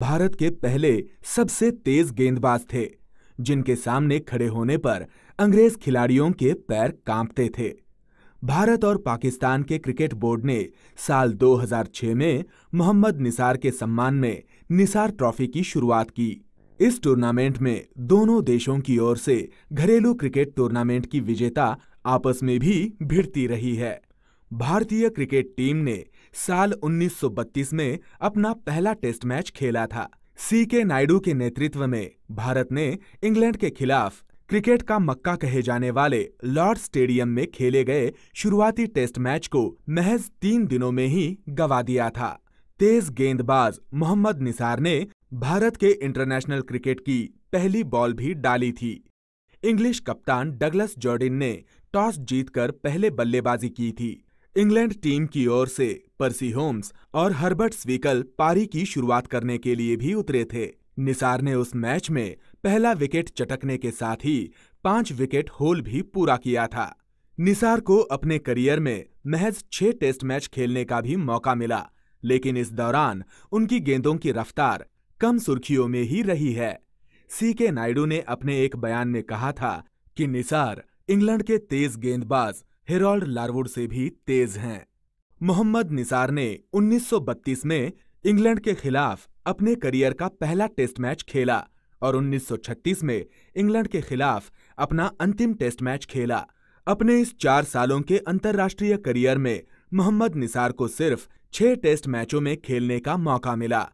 भारत के पहले सबसे तेज गेंदबाज थे जिनके सामने खड़े होने पर अंग्रेज खिलाड़ियों के पैर कांपते थे भारत और पाकिस्तान के क्रिकेट बोर्ड ने साल 2006 में मोहम्मद निसार के सम्मान में निसार ट्रॉफी की शुरुआत की इस टूर्नामेंट में दोनों देशों की ओर से घरेलू क्रिकेट टूर्नामेंट की विजेता आपस में भी भिड़ती रही है भारतीय क्रिकेट टीम ने साल 1932 में अपना पहला टेस्ट मैच खेला था सी के नायडू के नेतृत्व में भारत ने इंग्लैंड के खिलाफ क्रिकेट का मक्का कहे जाने वाले लॉर्ड स्टेडियम में खेले गए शुरुआती टेस्ट मैच को महज तीन दिनों में ही गवा दिया था तेज गेंदबाज मोहम्मद निसार ने भारत के इंटरनेशनल क्रिकेट की पहली बॉल भी डाली थी इंग्लिश कप्तान डगलस जॉर्डिन ने टॉस जीतकर पहले बल्लेबाजी की थी इंग्लैंड टीम की ओर से पर्सी होम्स और हर्बर्ट स्वीकल पारी की शुरुआत करने के लिए भी उतरे थे निसार ने उस मैच में पहला विकेट चटकने के साथ ही पांच विकेट होल भी पूरा किया था निसार को अपने करियर में महज छह टेस्ट मैच खेलने का भी मौका मिला लेकिन इस दौरान उनकी गेंदों की रफ्तार कम सुर्खियों में ही रही है सी के नायडू ने अपने एक बयान में कहा था कि निसार इंग्लैंड के तेज गेंदबाज हेरोल्ड लारवुड से भी तेज हैं मोहम्मद निसार ने 1932 में इंग्लैंड के खिलाफ अपने करियर का पहला टेस्ट मैच खेला और 1936 में इंग्लैंड के खिलाफ अपना अंतिम टेस्ट मैच खेला अपने इस चार सालों के अंतर्राष्ट्रीय करियर में मोहम्मद निसार को सिर्फ छह टेस्ट मैचों में खेलने का मौका मिला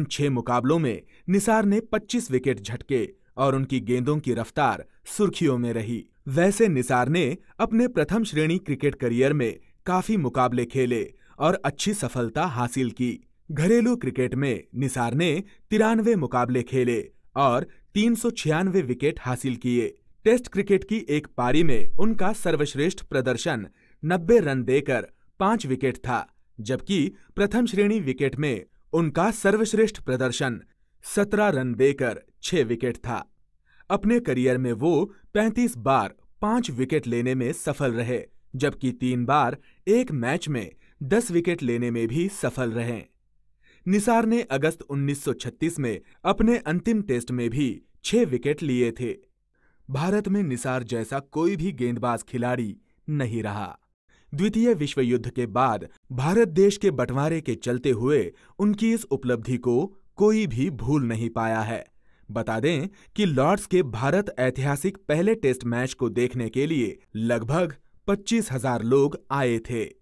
इन छह मुकाबलों में निसार ने 25 विकेट झटके और उनकी गेंदों की रफ्तार सुर्खियों में रही वैसे निसार ने अपने प्रथम श्रेणी क्रिकेट करियर में काफी मुकाबले खेले और अच्छी सफलता हासिल की घरेलू क्रिकेट में निसार ने तिरानवे मुकाबले खेले और तीन सौ छियानवे विकेट हासिल किए टेस्ट क्रिकेट की एक पारी में उनका सर्वश्रेष्ठ प्रदर्शन नब्बे रन देकर पांच विकेट था जबकि प्रथम श्रेणी विकेट में उनका सर्वश्रेष्ठ प्रदर्शन सत्रह रन देकर छह विकेट था अपने करियर में वो 35 बार पांच विकेट लेने में सफल रहे जबकि तीन बार एक मैच में 10 विकेट लेने में भी सफल रहे निसार ने अगस्त 1936 में अपने अंतिम टेस्ट में भी छह विकेट लिए थे भारत में निसार जैसा कोई भी गेंदबाज खिलाड़ी नहीं रहा द्वितीय विश्व युद्ध के बाद भारत देश के बंटवारे के चलते हुए उनकी इस उपलब्धि को कोई भी भूल नहीं पाया है बता दें कि लॉर्ड्स के भारत ऐतिहासिक पहले टेस्ट मैच को देखने के लिए लगभग पच्चीस हजार लोग आए थे